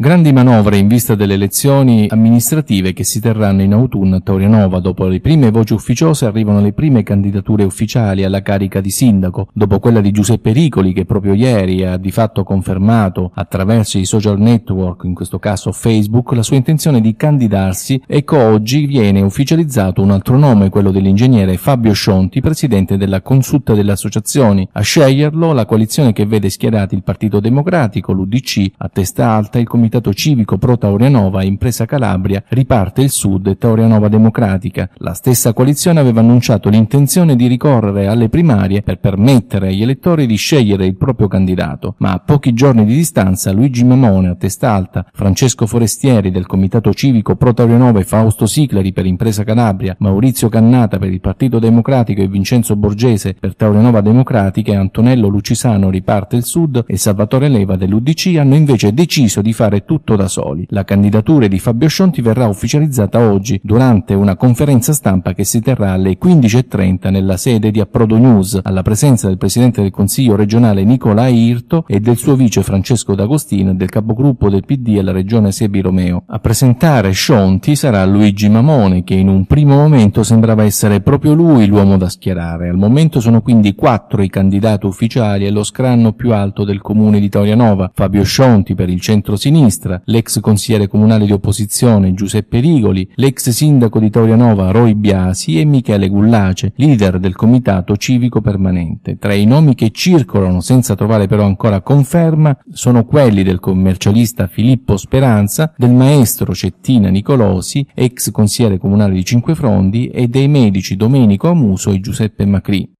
Grandi manovre in vista delle elezioni amministrative che si terranno in autunno a Torianova. Dopo le prime voci ufficiose arrivano le prime candidature ufficiali alla carica di sindaco, dopo quella di Giuseppe Ricoli che proprio ieri ha di fatto confermato attraverso i social network, in questo caso Facebook, la sua intenzione di candidarsi, ecco oggi viene ufficializzato un altro nome, quello dell'ingegnere Fabio Scionti, presidente della consulta delle associazioni. A sceglierlo la coalizione che vede schierati il Partito Democratico, l'UDC, a testa alta il Comitato Comitato Civico Pro Taurianova e Impresa Calabria riparte il Sud e Taurianova Democratica. La stessa coalizione aveva annunciato l'intenzione di ricorrere alle primarie per permettere agli elettori di scegliere il proprio candidato, ma a pochi giorni di distanza Luigi Memone a testa alta, Francesco Forestieri del Comitato Civico Pro Taurianova e Fausto Siclari per Impresa Calabria, Maurizio Cannata per il Partito Democratico e Vincenzo Borgese per Taurianova Democratica e Antonello Lucisano riparte il Sud e Salvatore Leva dell'Udc hanno invece deciso di fare fare tutto da soli. La candidatura di Fabio Scionti verrà ufficializzata oggi durante una conferenza stampa che si terrà alle 15.30 nella sede di Approdo News alla presenza del Presidente del Consiglio regionale Nicola Irto e del suo vice Francesco D'Agostino e del capogruppo del PD alla regione Sebi Romeo. A presentare Scionti sarà Luigi Mamone che in un primo momento sembrava essere proprio lui l'uomo da schierare. Al momento sono quindi quattro i candidati ufficiali e lo scranno più alto del comune di Torianova, Fabio Scionti per il centro-sinistra sinistra, l'ex consigliere comunale di opposizione Giuseppe Rigoli, l'ex sindaco di Taurianova Roy Biasi e Michele Gullace, leader del comitato civico permanente. Tra i nomi che circolano senza trovare però ancora conferma sono quelli del commercialista Filippo Speranza, del maestro Cettina Nicolosi, ex consigliere comunale di Cinque Frondi e dei medici Domenico Amuso e Giuseppe Macri.